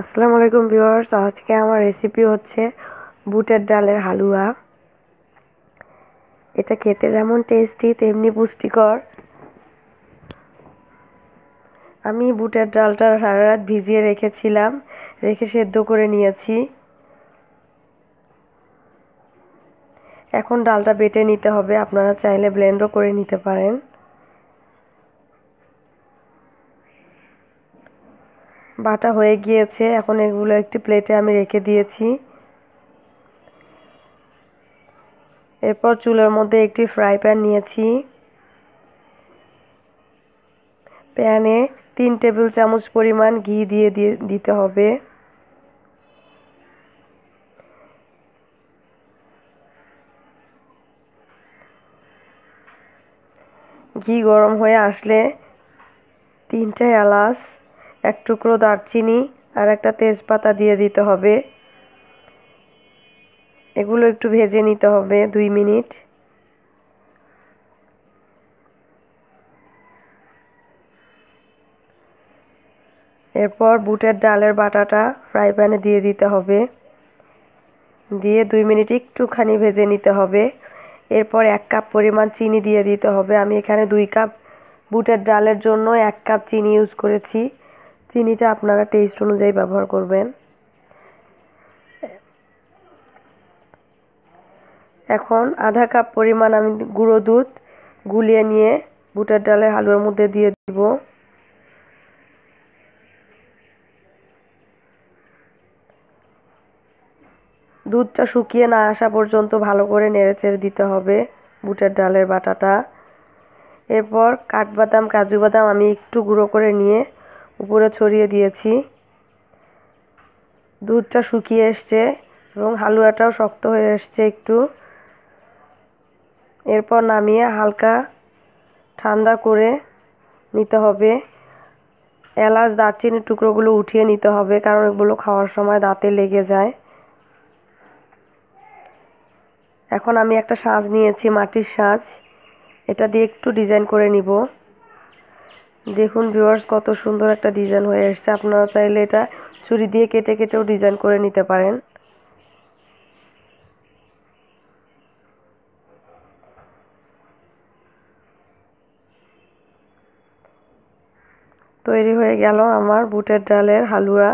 আসসালামু আলাইকুম ভিউয়ার্স আজকে আমার রেসিপি হচ্ছে বুটের ডালের হালুয়া এটা খেতে যেমন টেস্টি তেমনি পুষ্টিকর আমি বুটের ডালটা সারা রাত ভিজিয়ে রেখেছিলাম রেখে সেদ্ধ করে নিয়েছি এখন ডালটা বেটে নিতে হবে আপনারা চাইলে ব্লেন্ডও করে নিতে পারেন বাটা হয়ে গিয়েছে এখন এগুলো একটি প্লেটে আমি রেখে দিয়েছি এরপর চুলের মধ্যে একটি ফ্রাই প্যান নিয়েছি প্যানে তিন টেবিল চামচ পরিমাণ ঘি দিয়ে দিয়ে দিতে হবে ঘি গরম হয়ে আসলে তিনটে এলাচ এক টুকরো দারচিনি আর একটা তেজপাতা দিয়ে দিতে হবে এগুলো একটু ভেজে নিতে হবে দুই মিনিট এরপর বুটের ডালের বাটাটা ফ্রাই প্যানে দিয়ে দিতে হবে দিয়ে দুই মিনিট একটুখানি ভেজে নিতে হবে এরপর এক কাপ পরিমাণ চিনি দিয়ে দিতে হবে আমি এখানে দুই কাপ বুটের ডালের জন্য এক কাপ চিনি ইউজ করেছি চিনিটা আপনারা টেস্ট অনুযায়ী ব্যবহার করবেন এখন আধা কাপ পরিমাণ আমি গুঁড়ো দুধ গুলিয়ে নিয়ে বুটার ডালে হালুয়ার মধ্যে দিয়ে দিব দুধটা শুকিয়ে না আসা পর্যন্ত ভালো করে নেড়ে চেড়ে দিতে হবে বুটের ডালের বাটাটা এরপর কাঠবাদাম কাজু বাদাম আমি একটু গুঁড়ো করে নিয়ে উপরে ছড়িয়ে দিয়েছি দুধটা শুকিয়ে এসছে এবং হালুয়াটাও শক্ত হয়ে এসছে একটু এরপর নামিয়ে হালকা ঠান্ডা করে নিতে হবে এলাচ দারচিনির টুকরোগুলো উঠিয়ে নিতে হবে কারণ এগুলো খাওয়ার সময় দাঁতে লেগে যায় এখন আমি একটা সাজ নিয়েছি মাটির সাজ এটা দিয়ে একটু ডিজাইন করে নিব দেখুন ভিউয়ার্স কত সুন্দর একটা ডিজাইন হয়ে এসছে আপনারা চাইলে এটা চুরি দিয়ে কেটে কেটেও ডিজাইন করে নিতে পারেন তৈরি হয়ে গেল আমার বুটের ডালের হালুয়া